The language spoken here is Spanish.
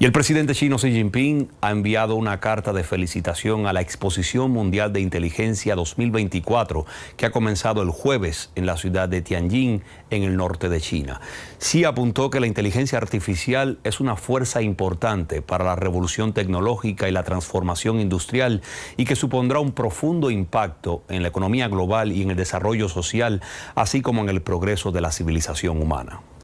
Y el presidente chino Xi Jinping ha enviado una carta de felicitación a la Exposición Mundial de Inteligencia 2024 que ha comenzado el jueves en la ciudad de Tianjin, en el norte de China. Xi apuntó que la inteligencia artificial es una fuerza importante para la revolución tecnológica y la transformación industrial y que supondrá un profundo impacto en la economía global y en el desarrollo social, así como en el progreso de la civilización humana.